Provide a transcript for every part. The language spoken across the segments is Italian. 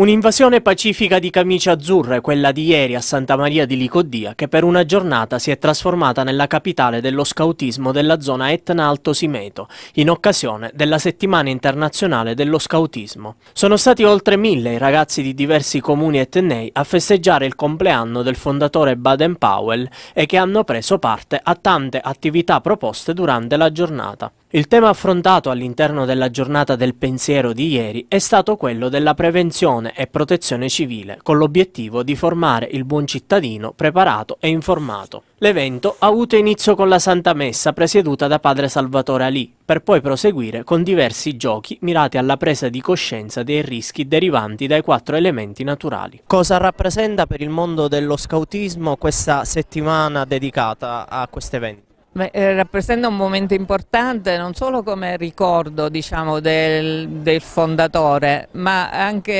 Un'invasione pacifica di camicie azzurre, quella di ieri a Santa Maria di Licodia, che per una giornata si è trasformata nella capitale dello scautismo della zona Etna Alto Simeto, in occasione della settimana internazionale dello scautismo. Sono stati oltre mille i ragazzi di diversi comuni etnei a festeggiare il compleanno del fondatore Baden Powell e che hanno preso parte a tante attività proposte durante la giornata. Il tema affrontato all'interno della giornata del pensiero di ieri è stato quello della prevenzione formazione e protezione civile, con l'obiettivo di formare il buon cittadino preparato e informato. L'evento ha avuto inizio con la Santa Messa presieduta da padre Salvatore Ali, per poi proseguire con diversi giochi mirati alla presa di coscienza dei rischi derivanti dai quattro elementi naturali. Cosa rappresenta per il mondo dello scautismo questa settimana dedicata a questo evento? Beh, eh, rappresenta un momento importante non solo come ricordo diciamo, del, del, fondatore, ma anche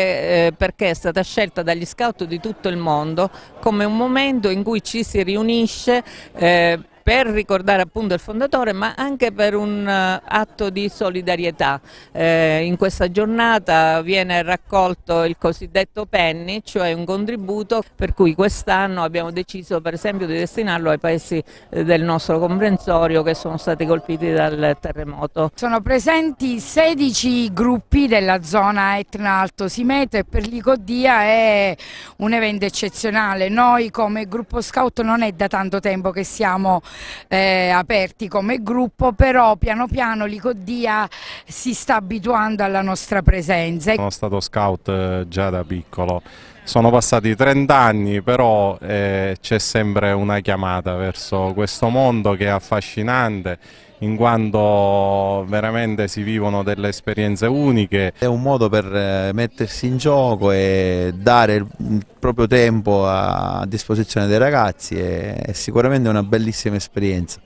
eh, perché è stata scelta dagli scout di tutto il mondo come un momento in cui ci si riunisce eh, per ricordare appunto il fondatore ma anche per un eh, atto di solidarietà. Eh, in questa giornata viene raccolto il cosiddetto penny, cioè un contributo per cui quest'anno abbiamo deciso per esempio di destinarlo ai paesi eh, del nostro comprensorio che sono stati colpiti dal terremoto. Sono presenti 16 gruppi della zona Etna Alto Simeto e per l'Icodia è un evento eccezionale. Noi come gruppo scout non è da tanto tempo che siamo eh, aperti come gruppo, però piano piano l'Icodia si sta abituando alla nostra presenza. Sono stato scout eh, già da piccolo, sono passati 30 anni, però eh, c'è sempre una chiamata verso questo mondo che è affascinante in quanto veramente si vivono delle esperienze uniche. È un modo per eh, mettersi in gioco e dare il proprio tempo a disposizione dei ragazzi è sicuramente una bellissima esperienza.